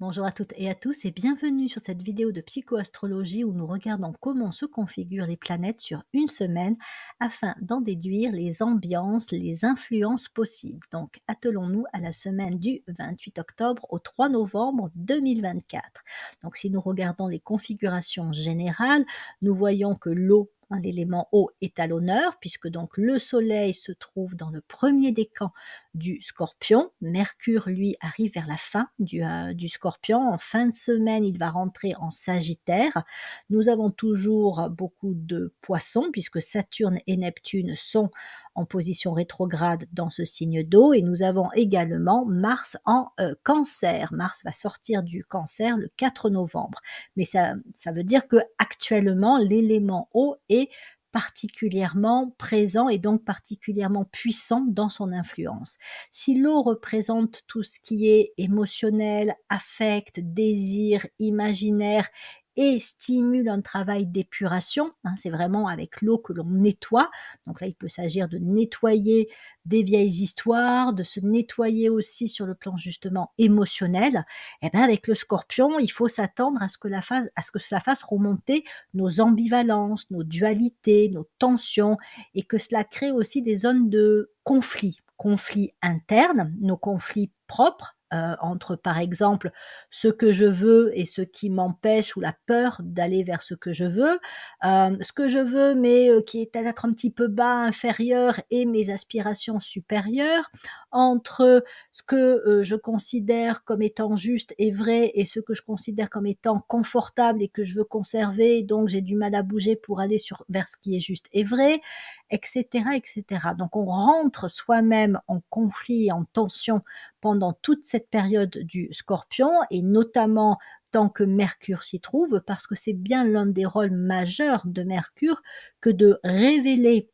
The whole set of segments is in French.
Bonjour à toutes et à tous et bienvenue sur cette vidéo de psychoastrologie où nous regardons comment se configurent les planètes sur une semaine afin d'en déduire les ambiances, les influences possibles. Donc attelons-nous à la semaine du 28 octobre au 3 novembre 2024. Donc si nous regardons les configurations générales, nous voyons que l'eau l'élément eau est à l'honneur, puisque donc le soleil se trouve dans le premier décan du scorpion. Mercure, lui, arrive vers la fin du, euh, du scorpion. En fin de semaine, il va rentrer en Sagittaire. Nous avons toujours beaucoup de poissons, puisque Saturne et Neptune sont en position rétrograde dans ce signe d'eau. Et nous avons également Mars en euh, cancer. Mars va sortir du cancer le 4 novembre. Mais ça, ça veut dire que actuellement, l'élément eau est particulièrement présent et donc particulièrement puissant dans son influence. Si l'eau représente tout ce qui est émotionnel, affect, désir, imaginaire et stimule un travail d'épuration. Hein, c'est vraiment avec l'eau que l'on nettoie. Donc là, il peut s'agir de nettoyer des vieilles histoires, de se nettoyer aussi sur le plan justement émotionnel. Et eh bien avec le scorpion, il faut s'attendre à ce que la phase, à ce que cela fasse remonter nos ambivalences, nos dualités, nos tensions, et que cela crée aussi des zones de conflit conflits internes, nos conflits propres, euh, entre par exemple ce que je veux et ce qui m'empêche ou la peur d'aller vers ce que je veux, euh, ce que je veux mais euh, qui est à être un petit peu bas, inférieur et mes aspirations supérieures entre ce que euh, je considère comme étant juste et vrai et ce que je considère comme étant confortable et que je veux conserver, donc j'ai du mal à bouger pour aller sur, vers ce qui est juste et vrai, etc., etc. Donc on rentre soi-même en conflit, en tension pendant toute cette période du scorpion et notamment tant que Mercure s'y trouve, parce que c'est bien l'un des rôles majeurs de Mercure que de révéler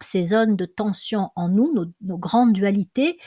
ces zones de tension en nous, nos, grandes dualités,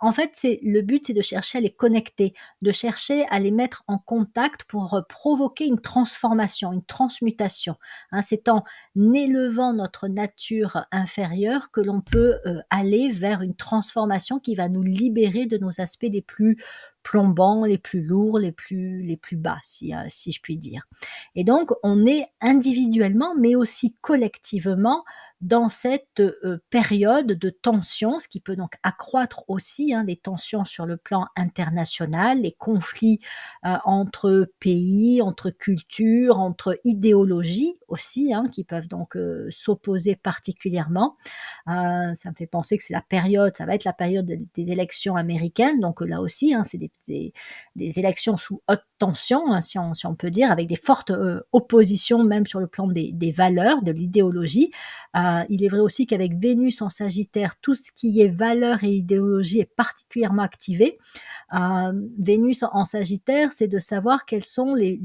en fait, c'est le but, c'est de chercher à les connecter, de chercher à les mettre en contact pour provoquer une transformation, une transmutation. Hein. c'est en élevant notre nature inférieure que l'on peut euh, aller vers une transformation qui va nous libérer de nos aspects les plus plombants, les plus lourds, les plus les plus bas, si hein, je puis dire. Et donc, on est individuellement, mais aussi collectivement dans cette euh, période de tension, ce qui peut donc accroître aussi hein, les tensions sur le plan international, les conflits euh, entre pays, entre cultures, entre idéologies aussi, hein, qui peuvent donc euh, s'opposer particulièrement. ça me fait penser que c'est la période, ça va être la période des élections américaines, donc là aussi, hein, c'est des, élections sous haute tension, hein, si on, si, on, peut dire, avec des fortes oppositions même sur le plan des, valeurs, de l'idéologie. Euh, il est vrai aussi qu'avec Vénus en Sagittaire, tout ce qui est valeur et idéologie est particulièrement activé. Euh, Vénus en Sagittaire, c'est de savoir quels sont les,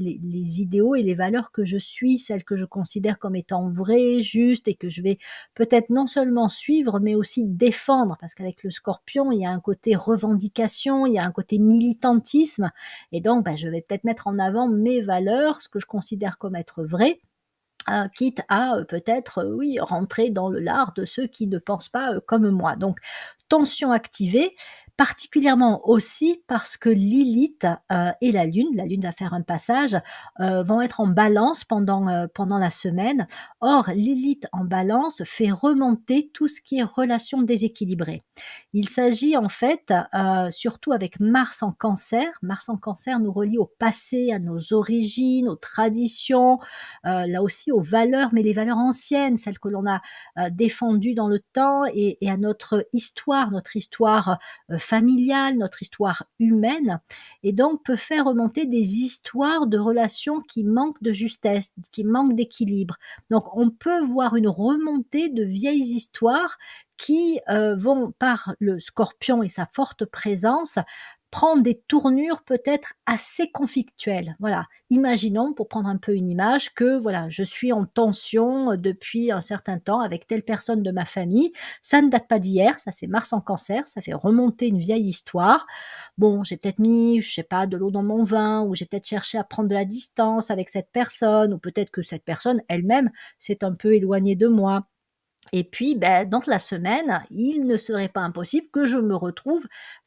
idéaux et les valeurs que je suis, celles que je considère comme étant vraies, justes et que je vais peut-être non seulement suivre, mais aussi défendre. Parce qu'avec le scorpion, il y a un côté revendication, il y a un côté militantisme. Et donc, ben, je vais peut-être mettre en avant mes valeurs, ce que je considère comme être vrai Hein, quitte à euh, peut-être euh, oui rentrer dans le lard de ceux qui ne pensent pas euh, comme moi. Donc tension activée, particulièrement aussi parce que l'élite euh, et la Lune, la Lune va faire un passage, euh, vont être en balance pendant, euh, pendant la semaine. Or, l'élite en balance fait remonter tout ce qui est relation déséquilibrée. Il s'agit en fait, surtout avec Mars en cancer, Mars en cancer nous relie au passé, à nos origines, aux traditions, là aussi aux valeurs, mais les valeurs anciennes, celles que l'on a défendues dans le temps et, et, à notre histoire, notre histoire familiale, notre histoire humaine, et donc peut faire remonter des histoires de relations qui manquent de justesse, qui manquent d'équilibre. Donc on peut voir une remontée de vieilles histoires qui euh, vont par le scorpion et sa forte présence prendre des tournures peut-être assez conflictuelles. Voilà. Imaginons, pour prendre un peu une image, que voilà, je suis en tension euh, depuis un certain temps avec telle personne de ma famille. Ça ne date pas d'hier. Ça, c'est Mars en cancer. Ça fait remonter une vieille histoire. Bon, j'ai peut-être mis, je sais pas, de l'eau dans mon vin ou j'ai peut-être cherché à prendre de la distance avec cette personne ou peut-être que cette personne elle-même s'est un peu éloignée de moi. Et puis, ben, dans la semaine, il ne serait pas impossible que je me retrouve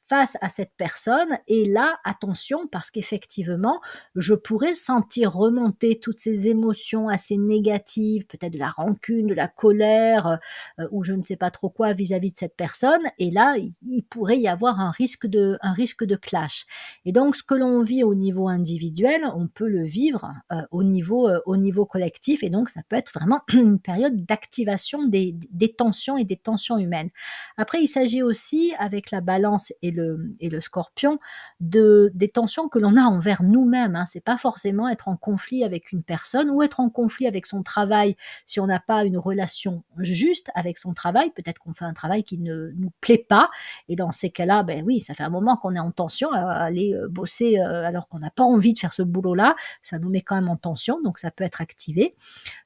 face à cette personne. Et là, attention, parce qu'effectivement, je pourrais sentir remonter toutes ces émotions assez négatives, peut-être de la rancune, de la colère, euh, euh, ou je ne sais pas trop quoi vis-à-vis de cette personne. Et là, il pourrait y avoir un risque de, un risque de clash. Et donc, ce que l'on vit au niveau individuel, on peut le vivre euh, au niveau, au niveau collectif. Et donc, ça peut être vraiment une période d'activation des, des tensions et des tensions humaines. Après, il s'agit aussi, avec la balance et le, et le scorpion, de, des tensions que l'on a envers nous-mêmes. Hein. C'est pas forcément être en conflit avec une personne ou être en conflit avec son travail. Si on n'a pas une relation juste avec son travail, peut-être qu'on fait un travail qui ne nous plaît pas. Et dans ces cas-là, ben oui, ça fait un moment qu'on est en tension. à Aller euh, bosser euh, alors qu'on n'a pas envie de faire ce boulot-là, ça nous met quand même en tension. Donc ça peut être activé.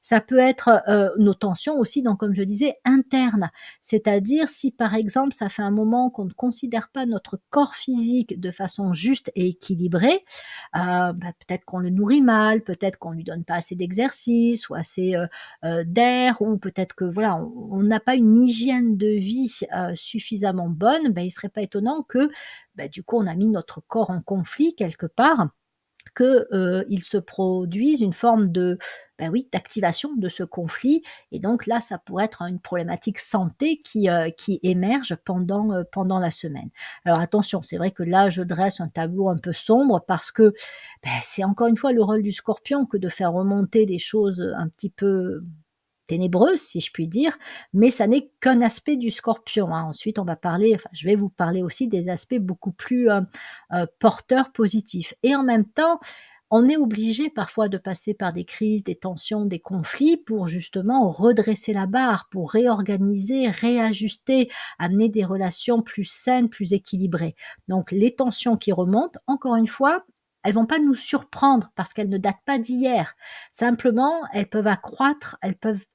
Ça peut être euh, nos tensions aussi, donc comme je disais, internes. C'est-à-dire si par exemple ça fait un moment qu'on ne considère pas notre notre corps physique de façon juste et équilibrée, euh, bah, peut-être qu'on le nourrit mal, peut-être qu'on lui donne pas assez d'exercice ou assez euh, euh, d'air, ou peut-être que voilà, on n'a pas une hygiène de vie suffisamment bonne, bah, il serait pas étonnant que ben, du coup on a mis notre corps en conflit quelque part que euh, il se produise une forme de ben oui, d'activation de ce conflit. Et donc là, ça pourrait être une problématique santé qui, euh, qui émerge pendant, euh, pendant la semaine. Alors attention, c'est vrai que là, je dresse un tableau un peu sombre parce que ben, c'est encore une fois le rôle du scorpion que de faire remonter des choses un petit peu ténébreuse, si je puis dire, mais ça n'est qu'un aspect du scorpion. Hein. Ensuite, on va parler, enfin, je vais vous parler aussi des aspects beaucoup plus euh, euh, porteurs positifs. Et en même temps, on est obligé parfois de passer par des crises, des tensions, des conflits pour justement redresser la barre, pour réorganiser, réajuster, amener des relations plus saines, plus équilibrées. Donc les tensions qui remontent, encore une fois, elles vont pas nous surprendre parce qu'elles ne datent pas d'hier. Simplement, elles peuvent accroître, elles peuvent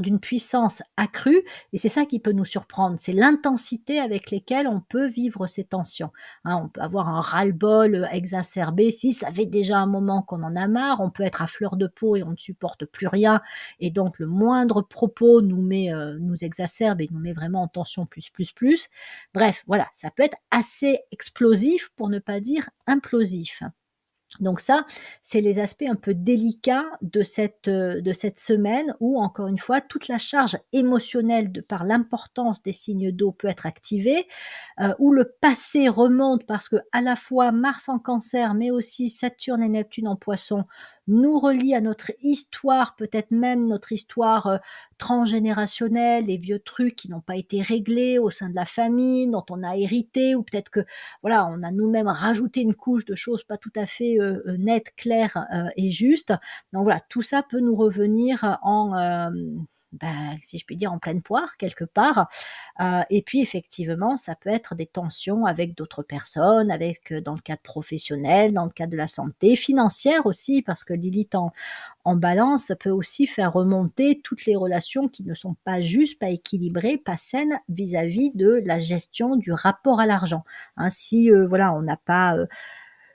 d'une puissance accrue, et c'est ça qui peut nous surprendre, c'est l'intensité avec laquelle on peut vivre ces tensions. Hein, on peut avoir un ras-le-bol exacerbé, si ça fait déjà un moment qu'on en a marre, on peut être à fleur de peau et on ne supporte plus rien, et donc le moindre propos nous met, euh, nous exacerbe et nous met vraiment en tension plus, plus, plus. Bref, voilà, ça peut être assez explosif pour ne pas dire implosif. Donc ça, c'est les aspects un peu délicats de cette, euh, de cette semaine où, encore une fois, toute la charge émotionnelle de par l'importance des signes d'eau peut être activée, euh, où le passé remonte parce que à la fois Mars en cancer, mais aussi Saturne et Neptune en poisson nous relie à notre histoire, peut-être même notre histoire euh, transgénérationnelle, les vieux trucs qui n'ont pas été réglés au sein de la famille, dont on a hérité, ou peut-être que voilà, on a nous-mêmes rajouté une couche de choses pas tout à fait euh, euh, nettes, claires et justes. Donc voilà, tout ça peut nous revenir en ben, si je puis dire, en pleine poire quelque part. Euh, et puis effectivement, ça peut être des tensions avec d'autres personnes, avec euh, dans le cadre professionnel, dans le cadre de la santé, financière aussi, parce que Lilith en, en balance peut aussi faire remonter toutes les relations qui ne sont pas justes, pas équilibrées, pas saines vis-à-vis de la gestion du rapport à l'argent. Ainsi, hein, euh, voilà, on n'a pas euh,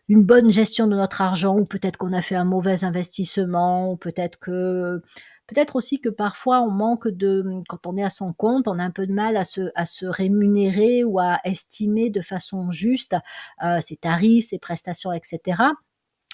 une bonne gestion de notre argent, ou peut-être qu'on a fait un mauvais investissement, ou peut-être que Peut-être aussi que parfois on manque de, quand on est à son compte, on a un peu de mal à se, à se rémunérer ou à estimer de façon juste euh, ses tarifs, ses prestations, etc.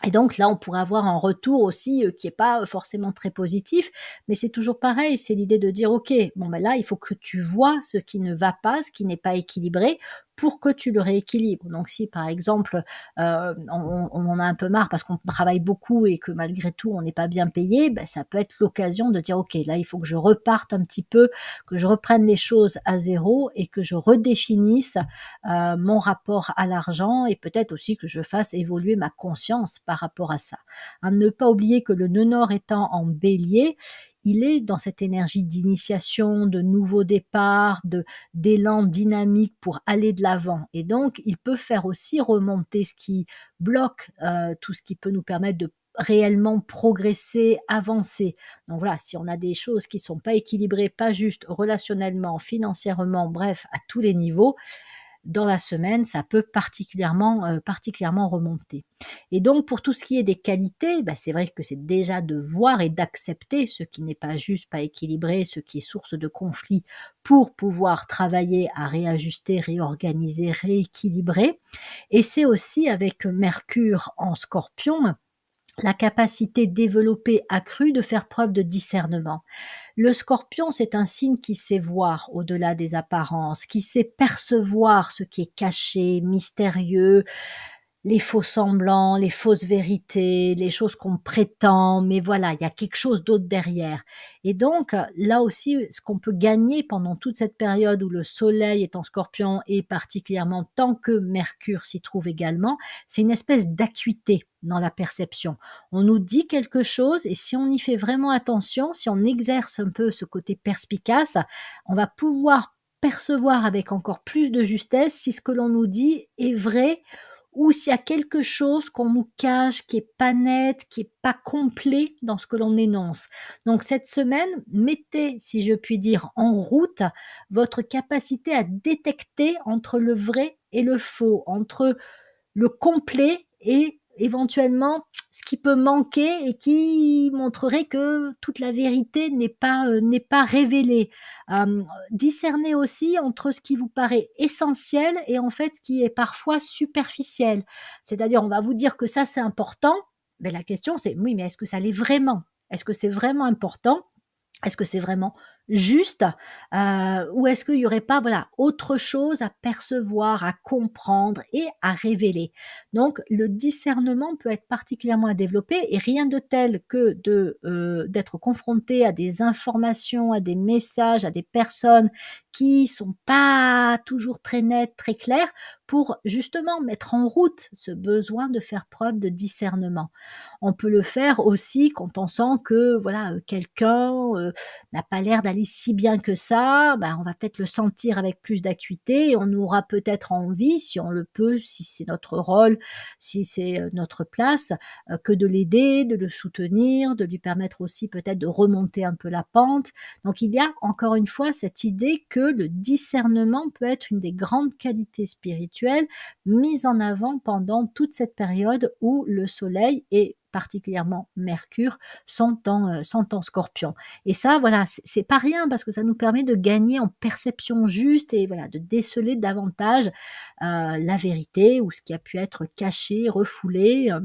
Et donc là, on pourrait avoir un retour aussi euh, qui n'est pas forcément très positif, mais c'est toujours pareil, c'est l'idée de dire, OK, bon, ben là, il faut que tu vois ce qui ne va pas, ce qui n'est pas équilibré pour que tu le rééquilibres. Donc si par exemple euh, on, on, en a un peu marre parce qu'on travaille beaucoup et que malgré tout on n'est pas bien payé, ben, ça peut être l'occasion de dire ok là il faut que je reparte un petit peu, que je reprenne les choses à zéro et que je redéfinisse euh, mon rapport à l'argent et peut-être aussi que je fasse évoluer ma conscience par rapport à ça. À hein, ne pas oublier que le nœud nord étant en bélier, il est dans cette énergie d'initiation, de nouveau départ, de d'élan dynamique pour aller de l'avant. Et donc, il peut faire aussi remonter ce qui bloque euh, tout ce qui peut nous permettre de réellement progresser, avancer. Donc voilà, si on a des choses qui sont pas équilibrées, pas juste relationnellement, financièrement, bref, à tous les niveaux, dans la semaine, ça peut particulièrement, euh, particulièrement remonter. Et donc, pour tout ce qui est des qualités, bah, c'est vrai que c'est déjà de voir et d'accepter ce qui n'est pas juste, pas équilibré, ce qui est source de conflit, pour pouvoir travailler à réajuster, réorganiser, rééquilibrer. Et c'est aussi avec Mercure en scorpion, la capacité développée accrue de faire preuve de discernement. Le scorpion, c'est un signe qui sait voir au-delà des apparences, qui sait percevoir ce qui est caché, mystérieux, les faux semblants, les fausses vérités, les choses qu'on prétend, mais voilà, il y a quelque chose d'autre derrière. Et donc, là aussi, ce qu'on peut gagner pendant toute cette période où le Soleil est en scorpion et particulièrement tant que Mercure s'y trouve également, c'est une espèce d'acuité dans la perception. On nous dit quelque chose et si on y fait vraiment attention, si on exerce un peu ce côté perspicace, on va pouvoir percevoir avec encore plus de justesse si ce que l'on nous dit est vrai ou s'il y a quelque chose qu'on nous cache, qui est pas net, qui est pas complet dans ce que l'on énonce. Donc cette semaine, mettez, si je puis dire, en route votre capacité à détecter entre le vrai et le faux, entre le complet et éventuellement ce qui peut manquer et qui montrerait que toute la vérité n'est pas euh, n'est pas révélée. Euh, discerner aussi entre ce qui vous paraît essentiel et en fait ce qui est parfois superficiel. C'est-à-dire on va vous dire que ça c'est important, mais la question c'est oui mais est-ce que ça l'est vraiment Est-ce que c'est vraiment important Est-ce que c'est vraiment juste euh, ou est-ce qu'il n'y aurait pas voilà autre chose à percevoir, à comprendre et à révéler Donc le discernement peut être particulièrement à développer et rien de tel que de euh, d'être confronté à des informations, à des messages, à des personnes qui sont pas toujours très nettes, très claires pour justement mettre en route ce besoin de faire preuve de discernement. On peut le faire aussi quand on sent que voilà euh, quelqu'un euh, n'a pas l'air d'aller si bien que ça, ben, on va peut-être le sentir avec plus d'acuité et on aura peut-être envie, si on le peut, si c'est notre rôle, si c'est euh, notre place, euh, que de l'aider, de le soutenir, de lui permettre aussi peut-être de remonter un peu la pente. Donc il y a encore une fois cette idée que le discernement peut être une des grandes qualités spirituelles mises en avant pendant toute cette période où le soleil est particulièrement Mercure, sont euh, en, scorpion. Et ça, voilà, c'est pas rien parce que ça nous permet de gagner en perception juste et voilà, de déceler davantage euh, la vérité ou ce qui a pu être caché, refoulé, euh,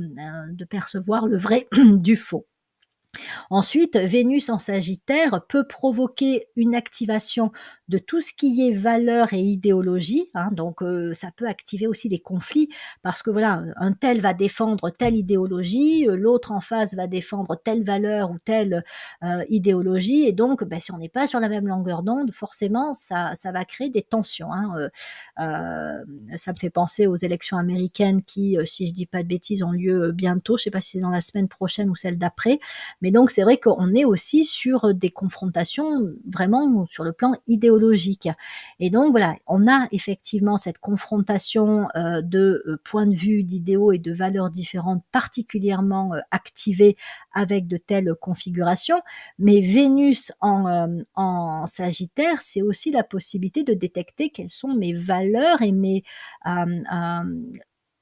de percevoir le vrai du faux. Ensuite, Vénus en Sagittaire peut provoquer une activation de tout ce qui est valeur et idéologie. Hein, donc euh, ça peut activer aussi des conflits parce que voilà, un tel va défendre telle idéologie, euh, l'autre en face va défendre telle valeur ou telle euh, idéologie. Et donc, ben, si on n'est pas sur la même longueur d'onde, forcément, ça, ça va créer des tensions. Hein, ça me fait penser aux élections américaines qui, si je dis pas de bêtises, ont lieu bientôt. Je sais pas si c'est dans la semaine prochaine ou celle d'après. Mais donc, c'est vrai qu'on est aussi sur des confrontations vraiment sur le plan idéologique et donc voilà, on a effectivement cette confrontation euh, de euh, points de vue, d'idéaux et de valeurs différentes particulièrement euh, activées avec de telles configurations. Mais Vénus en, en Sagittaire, c'est aussi la possibilité de détecter quelles sont mes valeurs et mes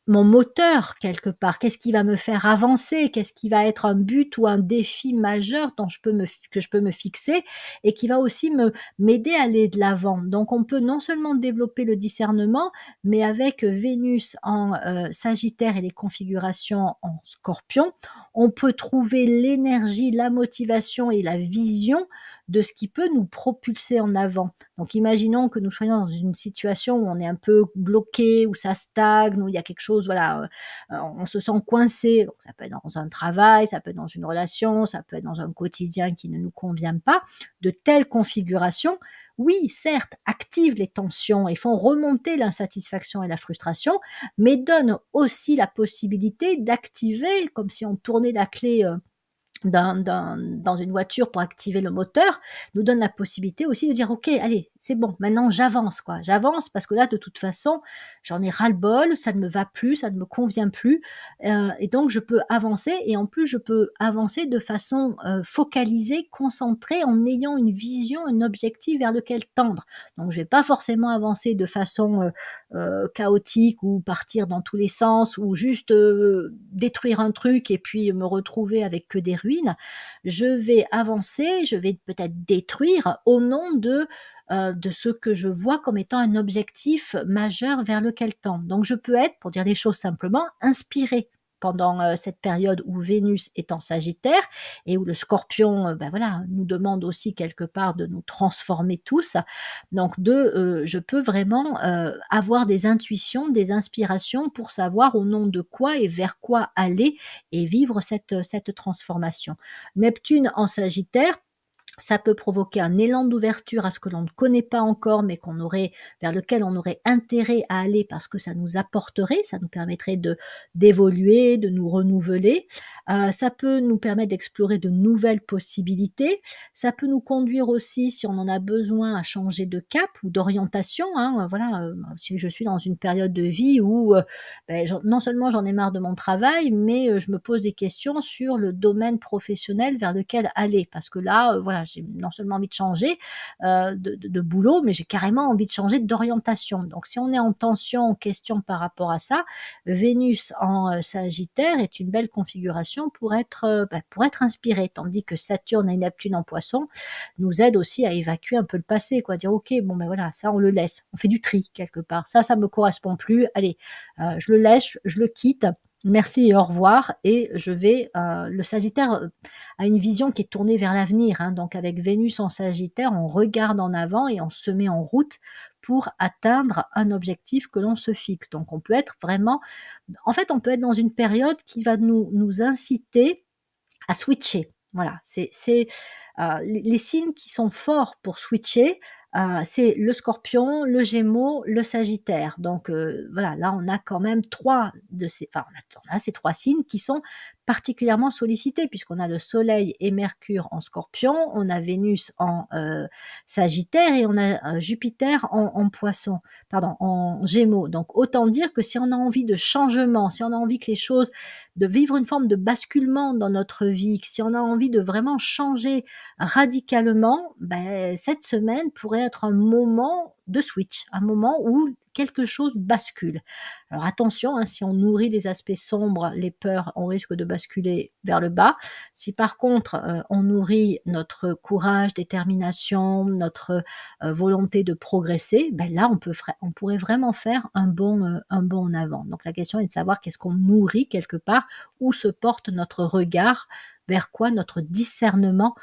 mon moteur quelque part Qu'est-ce qui va me faire avancer Qu'est-ce qui va être un but ou un défi majeur dont je peux me, que je peux me fixer et qui va aussi me m'aider à aller de l'avant Donc on peut non seulement développer le discernement, mais avec Vénus en euh, Sagittaire et les configurations en Scorpion, on peut trouver l'énergie, la motivation et la vision de ce qui peut nous propulser en avant. Donc imaginons que nous soyons dans une situation où on est un peu bloqué, où ça stagne, où il y a quelque chose, voilà, euh, on se sent coincé. Donc ça peut être dans un travail, ça peut être dans une relation, ça peut être dans un quotidien qui ne nous convient pas. De telles configurations oui, certes, activent les tensions et font remonter l'insatisfaction et la frustration, mais donnent aussi la possibilité d'activer, comme si on tournait la clé euh, dans, une voiture pour activer le moteur nous donne la possibilité aussi de dire ok allez c'est bon maintenant j'avance quoi j'avance parce que là de toute façon j'en ai ras le bol ça ne me va plus ça ne me convient plus euh, et donc je peux avancer et en plus je peux avancer de façon euh, focalisée concentrée en ayant une vision un objectif vers lequel tendre donc je vais pas forcément avancer de façon euh, euh, chaotique ou partir dans tous les sens ou juste euh, détruire un truc et puis me retrouver avec que des ruines. Je vais avancer, je vais peut-être détruire au nom de euh, de ce que je vois comme étant un objectif majeur vers lequel tendre. Donc je peux être, pour dire les choses simplement, inspiré pendant euh, cette période où Vénus est en Sagittaire et où le Scorpion, ben voilà, nous demande aussi quelque part de nous transformer tous. Donc de, euh, je peux vraiment avoir des intuitions, des inspirations pour savoir au nom de quoi et vers quoi aller et vivre cette cette transformation. Neptune en Sagittaire ça peut provoquer un élan d'ouverture à ce que l'on ne connaît pas encore, mais qu'on aurait, vers lequel on aurait intérêt à aller parce que ça nous apporterait, ça nous permettrait de d'évoluer, de nous renouveler. Euh, ça peut nous permettre d'explorer de nouvelles possibilités. Ça peut nous conduire aussi, si on en a besoin, à changer de cap ou d'orientation. Hein. voilà, euh, si je suis dans une période de vie où euh, ben, non seulement j'en ai marre de mon travail, mais je me pose des questions sur le domaine professionnel vers lequel aller, parce que là, voilà j'ai non seulement envie de changer euh, de, boulot, mais j'ai carrément envie de changer d'orientation. Donc si on est en tension, en question par rapport à ça, Vénus en euh, Sagittaire est une belle configuration pour être, euh, bah, pour être inspiré, tandis que Saturne et Neptune en Poisson nous aident aussi à évacuer un peu le passé, quoi, dire ok, bon ben voilà, ça on le laisse, on fait du tri quelque part, ça ça me correspond plus, allez, je le laisse, je le quitte merci et au revoir. Et je vais, euh, le Sagittaire euh, a une vision qui est tournée vers l'avenir. Hein. donc avec Vénus en Sagittaire, on regarde en avant et on se met en route pour atteindre un objectif que l'on se fixe. Donc on peut être vraiment, en fait, on peut être dans une période qui va nous, nous inciter à switcher. Voilà, c'est euh, les signes qui sont forts pour switcher. Euh, c'est le scorpion, le gémeau, le sagittaire. Donc euh, voilà, là on a quand même trois de ces, enfin on a ces trois signes qui sont particulièrement sollicité puisqu'on a le Soleil et Mercure en Scorpion, on a Vénus en euh, Sagittaire et on a euh, Jupiter en, en, Poisson, pardon, en Gémeaux. Donc autant dire que si on a envie de changement, si on a envie que les choses, de vivre une forme de basculement dans notre vie, si on a envie de vraiment changer radicalement, ben, cette semaine pourrait être un moment de switch, un moment où quelque chose bascule. Alors attention, hein, si on nourrit les aspects sombres, les peurs, on risque de basculer vers le bas. Si par contre euh, on nourrit notre courage, détermination, notre euh, volonté de progresser, ben là on, peut on pourrait vraiment faire un bon, euh, un bon en avant. Donc la question est de savoir qu'est-ce qu'on nourrit quelque part, où se porte notre regard vers quoi notre discernement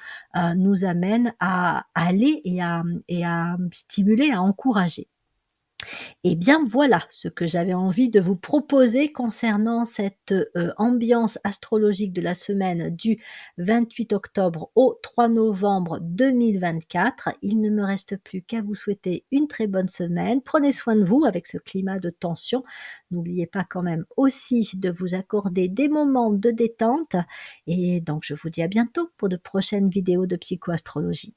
nous amène à aller et et à stimuler, à encourager. Et eh bien voilà ce que j'avais envie de vous proposer concernant cette euh, ambiance astrologique de la semaine du 28 octobre au 3 novembre 2024. Il ne me reste plus qu'à vous souhaiter une très bonne semaine. Prenez soin de vous avec ce climat de tension. N'oubliez pas quand même aussi de vous accorder des moments de détente. Et donc je vous dis à bientôt pour de prochaines vidéos de psychoastrologie.